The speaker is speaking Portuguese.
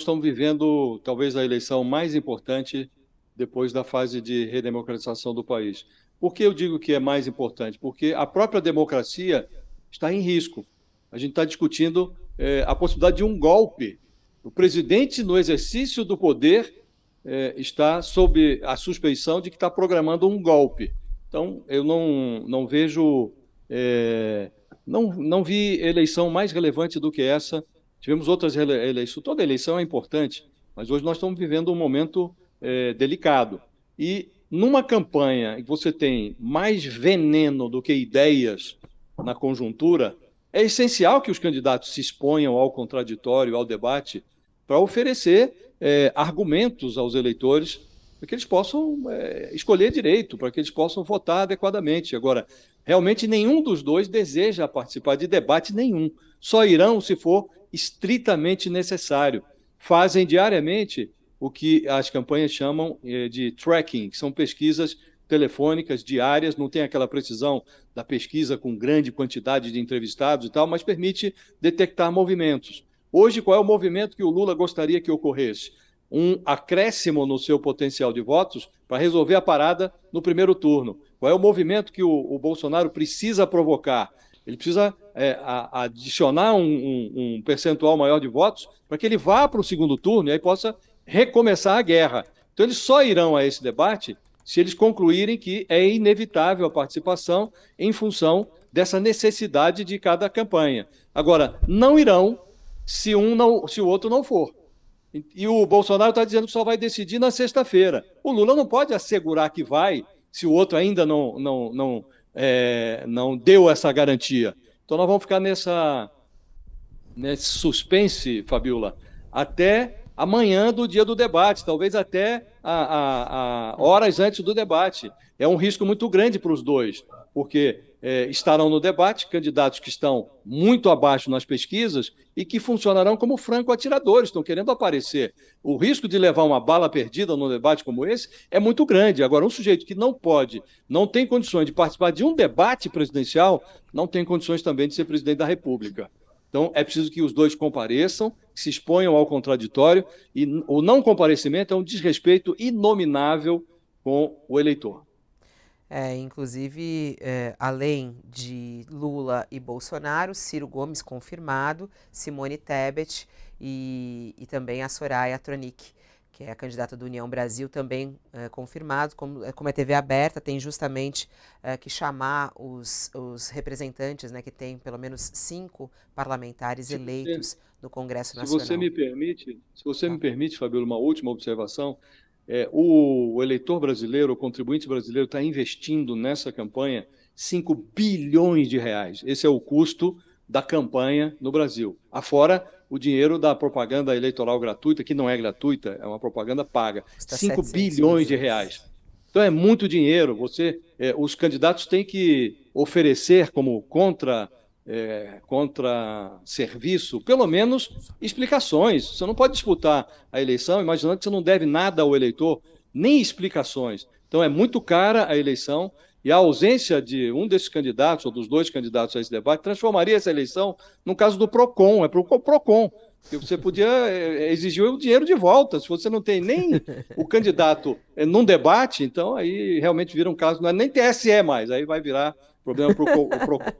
estamos vivendo talvez a eleição mais importante depois da fase de redemocratização do país. Por que eu digo que é mais importante? Porque a própria democracia está em risco. A gente está discutindo é, a possibilidade de um golpe. O presidente, no exercício do poder, é, está sob a suspeição de que está programando um golpe. Então, eu não, não vejo. É, não, não vi eleição mais relevante do que essa Tivemos outras eleições, toda eleição é importante, mas hoje nós estamos vivendo um momento é, delicado. E numa campanha que você tem mais veneno do que ideias na conjuntura, é essencial que os candidatos se exponham ao contraditório, ao debate, para oferecer é, argumentos aos eleitores para que eles possam é, escolher direito, para que eles possam votar adequadamente. Agora, realmente nenhum dos dois deseja participar de debate nenhum. Só irão se for estritamente necessário. Fazem diariamente o que as campanhas chamam eh, de tracking, que são pesquisas telefônicas diárias, não tem aquela precisão da pesquisa com grande quantidade de entrevistados e tal, mas permite detectar movimentos. Hoje, qual é o movimento que o Lula gostaria que ocorresse? Um acréscimo no seu potencial de votos para resolver a parada no primeiro turno. Qual é o movimento que o, o Bolsonaro precisa provocar ele precisa é, a, adicionar um, um, um, percentual maior de votos para que ele vá para o segundo turno e aí possa recomeçar a guerra. Então, eles só irão a esse debate se eles concluírem que é inevitável a participação em função dessa necessidade de cada campanha. Agora, não irão se um não, se o outro não for. E o Bolsonaro está dizendo que só vai decidir na sexta-feira. O Lula não pode assegurar que vai se o outro ainda não, não, não, é, não deu essa garantia. Então nós vamos ficar nessa nesse suspense, Fabiola, até amanhã do dia do debate, talvez até a, a, a horas antes do debate. É um risco muito grande para os dois, porque é, estarão no debate candidatos que estão muito abaixo nas pesquisas e que funcionarão como franco atiradores, estão querendo aparecer. O risco de levar uma bala perdida num debate como esse é muito grande. Agora, um sujeito que não pode, não tem condições de participar de um debate presidencial, não tem condições também de ser presidente da República. Então, é preciso que os dois compareçam, se exponham ao contraditório, e o não comparecimento é um desrespeito inominável com o eleitor. É, inclusive, é, além de Lula e Bolsonaro, Ciro Gomes confirmado, Simone Tebet e, e também a Soraya Tronic, que é a candidata do União Brasil, também é, confirmado. Como, é, como é TV aberta, tem justamente é, que chamar os, os representantes, né, que tem pelo menos cinco parlamentares eleitos você, no Congresso Nacional. Se você me permite, se você tá. me permite, Fabíola, uma última observação. É, o, o eleitor brasileiro, o contribuinte brasileiro, está investindo nessa campanha 5 bilhões de reais. Esse é o custo da campanha no Brasil. Afora o dinheiro da propaganda eleitoral gratuita, que não é gratuita, é uma propaganda paga. Está 5 bilhões de reais. Então é muito dinheiro. Você, é, os candidatos têm que oferecer como contra é, contra serviço, pelo menos explicações. Você não pode disputar a eleição imaginando que você não deve nada ao eleitor, nem explicações. Então é muito cara a eleição e a ausência de um desses candidatos ou dos dois candidatos a esse debate transformaria essa eleição no caso do Procon, é para o Procon. Que você podia é, é, exigir o dinheiro de volta. Se você não tem nem o candidato é, num debate, então aí realmente vira um caso, não é nem TSE mais, aí vai virar problema para o Procon.